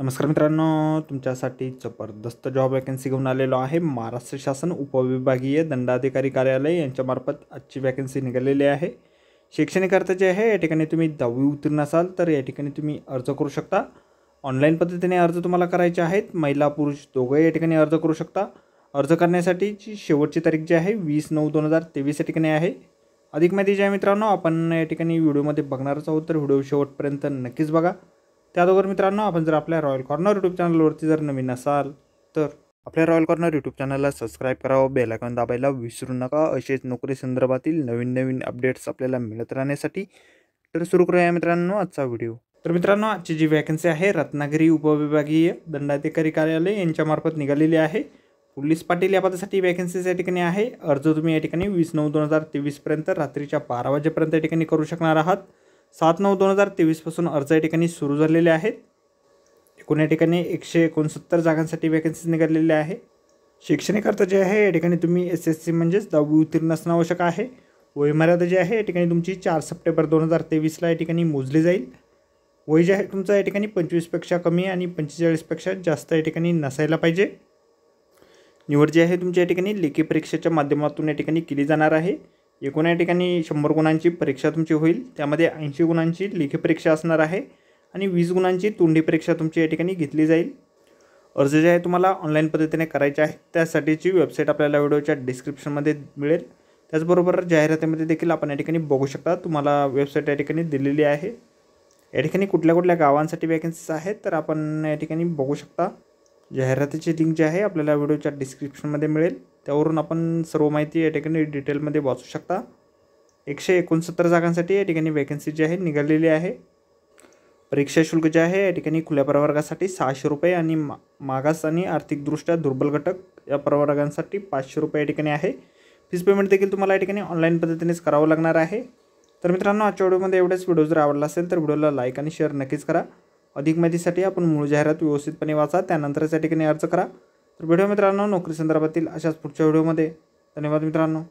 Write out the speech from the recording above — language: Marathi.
नमस्कार मित्रांनो तुमच्यासाठी जबरदस्त जॉब वॅकन्सी घेऊन आलेलो आहे महाराष्ट्र शासन उपविभागीय दंडाधिकारी कार्यालय यांच्यामार्फत आजची वॅकन्सी निघालेली आहे शैक्षणिक अर्थ जे आहे या ठिकाणी तुम्ही दहावी उत्तीर्ण असाल तर या ठिकाणी तुम्ही अर्ज करू शकता ऑनलाईन पद्धतीने अर्ज तुम्हाला करायचे आहेत महिला पुरुष दोघं या ठिकाणी अर्ज करू शकता अर्ज करण्यासाठीची शेवटची तारीख जी आहे वीस नऊ दोन हजार तेवीस या ठिकाणी आहे अधिक माहिती जी आहे मित्रांनो आपण या ठिकाणी व्हिडिओमध्ये बघणारच आहोत तर व्हिडिओ शेवटपर्यंत नक्कीच बघा त्याअगोदर मित्रांनो आपण जर आपल्या रॉयल कॉर्नर यूट्यूब चॅनलवरती जर नवीन असाल तर आपल्या रॉयल कॉर्नर यूट्यूब चॅनलला सबस्क्राईब करावं आयकॉन दाबायला विसरू नका असेच नोकरी संदर्भातील नवीन नवीन अपडेट्स आपल्याला मिळत राहण्यासाठी तर सुरू करूया मित्रांनो आजचा व्हिडिओ तर मित्रांनो आजची जी वॅकन्सी आहे रत्नागिरी उपविभागीय दंडाधिकारी कार्यालय यांच्यामार्फत निघालेली आहे पोलीस पाटील या पदासाठी वॅकन्सीज या ठिकाणी आहे अर्ज तुम्ही या ठिकाणी वीस नऊ दोन हजार तेवीसपर्यंत रात्रीच्या बारा वाजेपर्यंत या ठिकाणी करू शकणार आहात सात नऊ दोन हजार तेवीसपासून अर्ज या ठिकाणी सुरू झालेले आहेत एकूण या ठिकाणी एकशे एकोणसत्तर जागांसाठी वॅकन्सीज निघालेल्या आहे शैक्षणिक अर्थ जे आहे या ठिकाणी तुम्ही एस एस सी म्हणजेच दहावी उत्तीर्ण असणं आवश्यक आहे वयमर्यादा जी आहे या ठिकाणी तुमची चार सप्टेंबर दोन हजार तेवीसला या ठिकाणी मोजली जाईल वय जे आहे तुमचं या ठिकाणी पंचवीसपेक्षा कमी आणि पंचेचाळीसपेक्षा जास्त या ठिकाणी नसायला पाहिजे निवड जी आहे तुमच्या या ठिकाणी लेखी परीक्षेच्या माध्यमातून या ठिकाणी केली जाणार आहे एकूण या ठिकाणी शंभर गुणांची परीक्षा तुमची होईल त्यामध्ये ऐंशी गुणांची लेखी परीक्षा असणार आहे आणि वीस गुणांची तोंडी परीक्षा तुमची या ठिकाणी घेतली जाईल अर्ज जे आहे तुम्हाला ऑनलाईन पद्धतीने करायचे आहे त्यासाठीची वेबसाईट आपल्याला व्हिडिओच्या डिस्क्रिप्शनमध्ये मिळेल त्याचबरोबर जाहिरातीमध्ये देखील आपण या ठिकाणी बघू शकता तुम्हाला वेबसाईट या ठिकाणी दिलेली आहे या ठिकाणी कुठल्या कुठल्या गावांसाठी वॅकन्सीज आहेत तर आपण या ठिकाणी बघू शकता जाहिरातीची लिंक जी आहे आपल्याला व्हिडिओच्या डिस्क्रिप्शनमध्ये मिळेल त्यावरून आपण सर्व माहिती या ठिकाणी डिटेलमध्ये वाचू शकता एकशे एकोणसत्तर जागांसाठी या ठिकाणी वॅकन्सी जी आहे निघालेली आहे परीक्षा शुल्क जे आहे या ठिकाणी खुल्या प्रवर्गासाठी सहाशे रुपये आणि मा मागास आणि आर्थिकदृष्ट्या दुर्बल घटक या प्रवर्गांसाठी पाचशे रुपये या ठिकाणी आहे फीस पेमेंट देखील तुम्हाला या ठिकाणी ऑनलाईन पद्धतीनेच करावं लागणार आहे तर मित्रांनो आजच्या व्हिडिओमध्ये एवढेच व्हिडिओ जर आवडला असेल तर व्हिडिओला लाईक आणि शेअर नक्कीच करा अधिक माहितीसाठी आपण मूळ जाहिरात व्यवस्थितपणे वाचा त्यानंतरच या ठिकाणी अर्ज करा तर व्हिडिओ मित्रांनो नोकरी संदर्भातील अशाच पुढच्या व्हिडिओमध्ये धन्यवाद मित्रांनो